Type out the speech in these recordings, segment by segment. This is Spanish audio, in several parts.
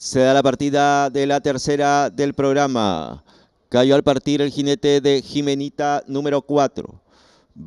Se da la partida de la tercera del programa. Cayó al partir el jinete de Jimenita número 4.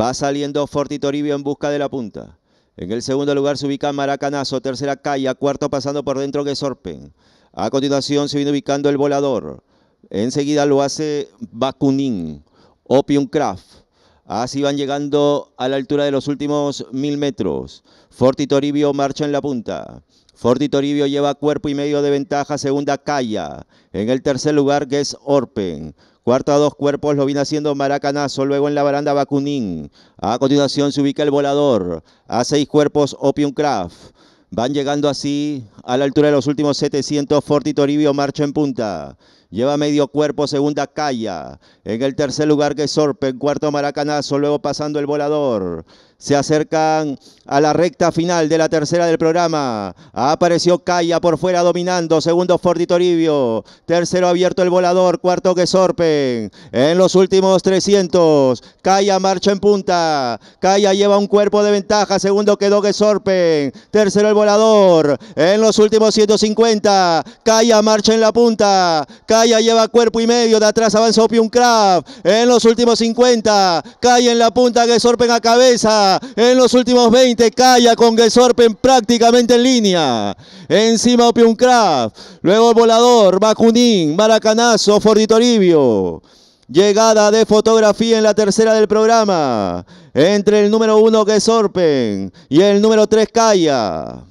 Va saliendo Forti Toribio en busca de la punta. En el segundo lugar se ubica Maracanazo, tercera Calla, cuarto pasando por dentro que Sorpen. A continuación se viene ubicando el volador. Enseguida lo hace Bakunin, Opium Craft. Así van llegando a la altura de los últimos mil metros. Forti Toribio marcha en la punta. Forti Toribio lleva cuerpo y medio de ventaja. Segunda, Calla. En el tercer lugar, es Orpen. Cuarto a dos cuerpos lo viene haciendo Maracanazo, luego en la baranda Bakunin. A continuación se ubica el volador. A seis cuerpos Opium Craft. Van llegando así a la altura de los últimos 700. Forti Toribio marcha en punta. Lleva medio cuerpo, segunda Calla. En el tercer lugar que sorpen, cuarto Maracanazo, luego pasando el volador. Se acercan a la recta final de la tercera del programa. Apareció Calla por fuera dominando. Segundo Forti Toribio. Tercero abierto el volador. Cuarto que sorpen. En los últimos 300. Calla marcha en punta. Calla lleva un cuerpo de ventaja. Segundo quedó que sorpen. Tercero el volador. En los últimos 150. Calla marcha en la punta. Calla Calla lleva cuerpo y medio, de atrás avanza Opium Craft, en los últimos 50, Calla en la punta, Gesorpen a cabeza, en los últimos 20, Calla con Gesorpen prácticamente en línea, encima Opium Craft, luego el volador, Bacunín, Maracanazo, Toribio. Llegada de fotografía en la tercera del programa. Entre el número uno Gesorpen y el número tres Calla.